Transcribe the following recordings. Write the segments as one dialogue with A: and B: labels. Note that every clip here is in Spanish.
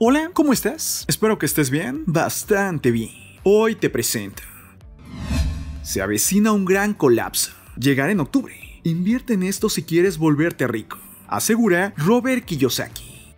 A: Hola, ¿cómo estás? Espero que estés bien, bastante bien. Hoy te presento. Se avecina un gran colapso. Llegará en octubre. Invierte en esto si quieres volverte rico, asegura Robert Kiyosaki.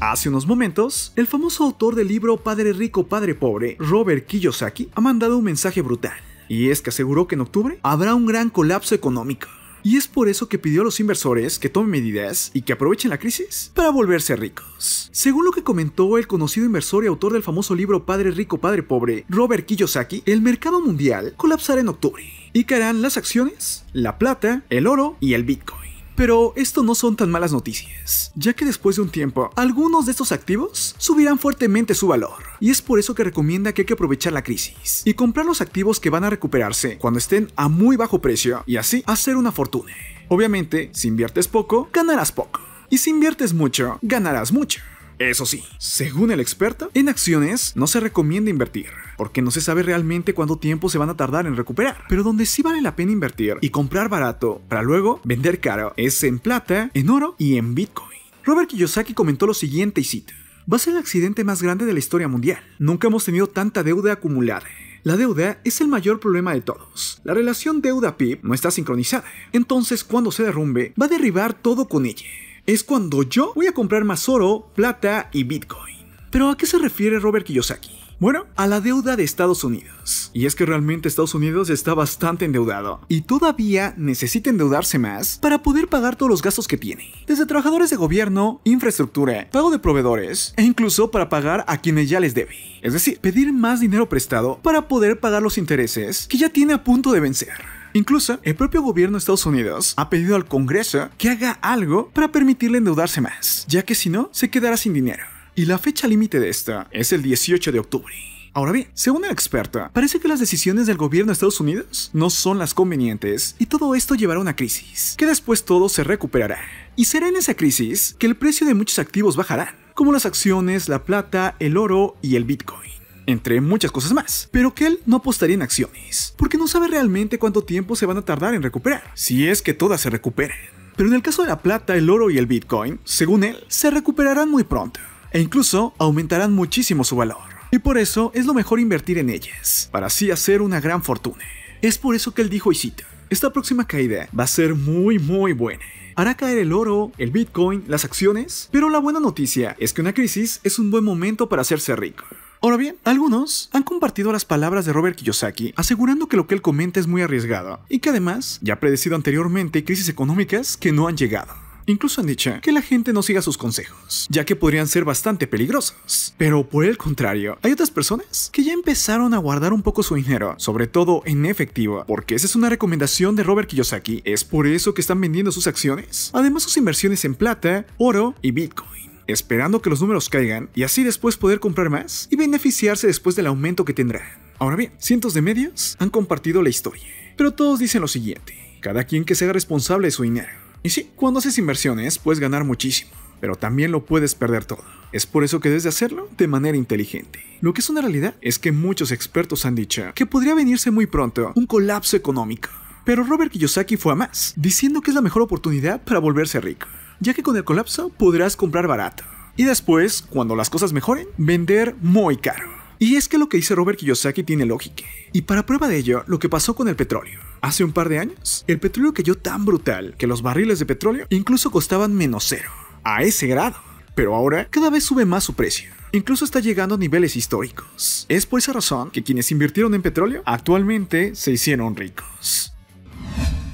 A: Hace unos momentos, el famoso autor del libro Padre Rico, Padre Pobre, Robert Kiyosaki, ha mandado un mensaje brutal. Y es que aseguró que en octubre habrá un gran colapso económico. Y es por eso que pidió a los inversores que tomen medidas y que aprovechen la crisis para volverse ricos. Según lo que comentó el conocido inversor y autor del famoso libro Padre Rico, Padre Pobre, Robert Kiyosaki, el mercado mundial colapsará en octubre y caerán las acciones, la plata, el oro y el bitcoin. Pero esto no son tan malas noticias, ya que después de un tiempo, algunos de estos activos subirán fuertemente su valor, y es por eso que recomienda que hay que aprovechar la crisis y comprar los activos que van a recuperarse cuando estén a muy bajo precio y así hacer una fortuna. Obviamente, si inviertes poco, ganarás poco, y si inviertes mucho, ganarás mucho. Eso sí, según el experto, en acciones no se recomienda invertir, porque no se sabe realmente cuánto tiempo se van a tardar en recuperar. Pero donde sí vale la pena invertir y comprar barato para luego vender caro es en plata, en oro y en Bitcoin. Robert Kiyosaki comentó lo siguiente y cita Va a ser el accidente más grande de la historia mundial. Nunca hemos tenido tanta deuda acumulada. La deuda es el mayor problema de todos. La relación deuda-PIB no está sincronizada. Entonces, cuando se derrumbe, va a derribar todo con ella es cuando yo voy a comprar más oro, plata y bitcoin. Pero ¿a qué se refiere Robert Kiyosaki? Bueno, a la deuda de Estados Unidos. Y es que realmente Estados Unidos está bastante endeudado y todavía necesita endeudarse más para poder pagar todos los gastos que tiene. Desde trabajadores de gobierno, infraestructura, pago de proveedores e incluso para pagar a quienes ya les debe. Es decir, pedir más dinero prestado para poder pagar los intereses que ya tiene a punto de vencer. Incluso el propio gobierno de Estados Unidos ha pedido al Congreso que haga algo para permitirle endeudarse más, ya que si no, se quedará sin dinero. Y la fecha límite de esta es el 18 de octubre. Ahora bien, según el experto, parece que las decisiones del gobierno de Estados Unidos no son las convenientes y todo esto llevará a una crisis, que después todo se recuperará. Y será en esa crisis que el precio de muchos activos bajarán, como las acciones, la plata, el oro y el bitcoin entre muchas cosas más, pero que él no apostaría en acciones, porque no sabe realmente cuánto tiempo se van a tardar en recuperar, si es que todas se recuperen. Pero en el caso de la plata, el oro y el bitcoin, según él, se recuperarán muy pronto, e incluso aumentarán muchísimo su valor. Y por eso es lo mejor invertir en ellas, para así hacer una gran fortuna. Es por eso que él dijo y cita, esta próxima caída va a ser muy muy buena. Hará caer el oro, el bitcoin, las acciones, pero la buena noticia es que una crisis es un buen momento para hacerse rico. Ahora bien, algunos han compartido las palabras de Robert Kiyosaki, asegurando que lo que él comenta es muy arriesgado y que además ya ha predecido anteriormente crisis económicas que no han llegado. Incluso han dicho que la gente no siga sus consejos, ya que podrían ser bastante peligrosos. Pero por el contrario, hay otras personas que ya empezaron a guardar un poco su dinero, sobre todo en efectivo, porque esa es una recomendación de Robert Kiyosaki. Es por eso que están vendiendo sus acciones, además sus inversiones en plata, oro y bitcoin esperando que los números caigan y así después poder comprar más y beneficiarse después del aumento que tendrán. Ahora bien, cientos de medios han compartido la historia, pero todos dicen lo siguiente, cada quien que sea responsable de su dinero. Y sí, cuando haces inversiones puedes ganar muchísimo, pero también lo puedes perder todo. Es por eso que debes hacerlo de manera inteligente. Lo que es una realidad es que muchos expertos han dicho que podría venirse muy pronto un colapso económico. Pero Robert Kiyosaki fue a más, diciendo que es la mejor oportunidad para volverse rico ya que con el colapso podrás comprar barato. Y después, cuando las cosas mejoren, vender muy caro. Y es que lo que dice Robert Kiyosaki tiene lógica. Y para prueba de ello, lo que pasó con el petróleo. Hace un par de años, el petróleo cayó tan brutal que los barriles de petróleo incluso costaban menos cero. A ese grado. Pero ahora cada vez sube más su precio. Incluso está llegando a niveles históricos. Es por esa razón que quienes invirtieron en petróleo actualmente se hicieron ricos.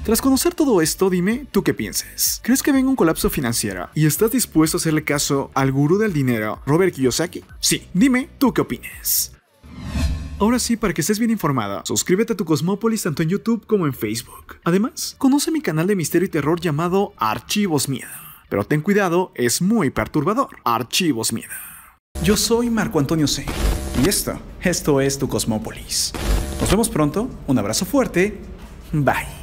A: Tras conocer todo esto, dime tú qué piensas. ¿Crees que venga un colapso financiero y estás dispuesto a hacerle caso al gurú del dinero, Robert Kiyosaki? Sí, dime tú qué opinas. Ahora sí, para que estés bien informada, suscríbete a tu Cosmópolis tanto en YouTube como en Facebook. Además, conoce mi canal de misterio y terror llamado Archivos Miedo. Pero ten cuidado, es muy perturbador. Archivos Miedo. Yo soy Marco Antonio C. Y esto, esto es tu Cosmópolis. Nos vemos pronto, un abrazo fuerte, bye.